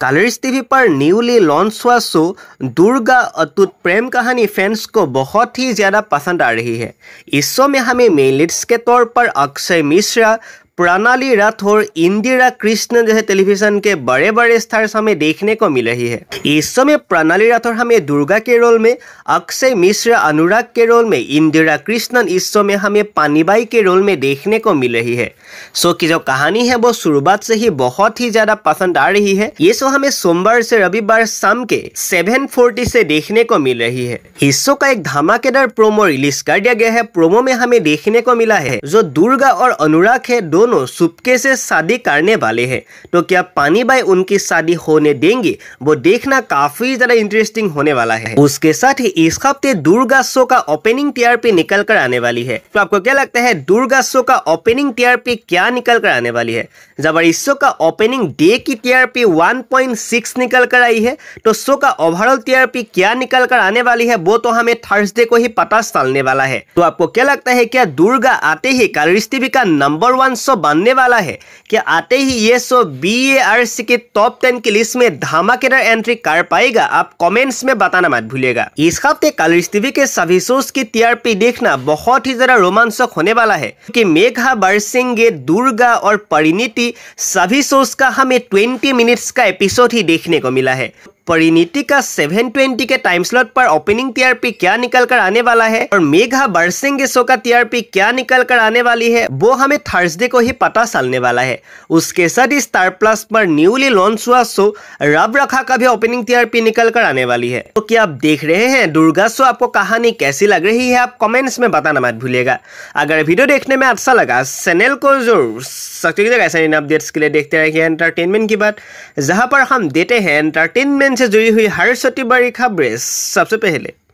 colours TV पर newly launch हुआ show Durga Atoot Prem Kahani fans को बहुत ही ज़्यादा पसंद आ रही है इस शो में हमें मेलिट्स के तौर पर अक्षय मिश्रा प्रणाली राठौर इंदिरा कृष्ण जो है टेलीविजन के बड़े बड़े स्टार्स हमें देखने को मिल रही है इस समय प्रणाली राठौर हमें दुर्गा के रोल में अक्षय मिश्रा अनुराग के रोल में इंदिरा कृष्णन इस समय हमें पानीबाई के रोल में देखने को मिल रही है सो की जो कहानी है वो शुरुआत से ही बहुत ही ज्यादा पसंद आ रही है ये शो हमें सोमवार से रविवार शाम के सेवन फोर्टी से देखने को मिल रही है इस शो का एक धमाकेदार प्रोमो रिलीज कर दिया गया है प्रोमो में हमें देखने को मिला है जो दुर्गा और अनुराग है दो दोनों सुपके से शादी करने वाले हैं तो क्या पानी बाई उनकी शादी होने देंगे वो देखना काफी ज्यादा इंटरेस्टिंग होने वाला है उसके साथ ही इस हफ्ते दुर्गा शो का ओपनिंग टीआरपी निकल कर आने वाली है तो आपको क्या लगता है दुर्गा शो का ओपनिंग टीआरपी क्या निकल कर आने वाली है इस शो का ओपनिंग डे की टीआरपी 1.6 निकल कर आई है तो शो का ओवरऑल टीआरपी क्या निकल कर आने वाली है वो तो हमें थर्सडे को ही पता चलने वाला है तो आपको क्या लगता है क्या दुर्गा आते ही कारिस्तीवी का नंबर वन शो बांधने वाला है क्या आते ही ये show B A R C के टॉप टेन की लिस्ट में धमाकेदार एंट्री कर पाएगा आप कमेंट्स में बताना मत भूलिएगा इस हफ्ते कलर्स टीवी के सभी शोज की टीआरपी देखना बहुत ही ज्यादा रोमांचक होने वाला है कि मेघा बरसिंगे दुर्गा और परिणीति सभी शोज का हमें ट्वेंटी मिनट्स का एपिसोड ही देखने को मिला है परिणीति का 720 के टाइम स्लॉट पर ओपनिंग टीआरपी क्या निकल कर आने वाला है और मेघा बरसिंग शो का टीआरपी क्या निकल कर आने वाली है वो हमें थर्सडे को ही पता चलने वाला है उसके साथ ही स्टार प्लस पर न्यूली लॉन्च हुआ शो रब रखा का भी ओपनिंग टीआरपी निकल कर आने वाली है तो क्या आप देख रहे हैं दुर्गा शो आपको कहानी कैसी लग रही है आप कॉमेंट्स में बताना मत भूलिएगा अगर वीडियो देखने में अच्छा लगा चैनल को जरूर सकते ऐसे अपडेट्स के लिए देखते रहिए एंटरटेनमेंट की बात जहाँ पर हम देते हैं एंटरटेनमेंट से जुड़ी हुई हर छोटी बड़ी खबरें सबसे पहले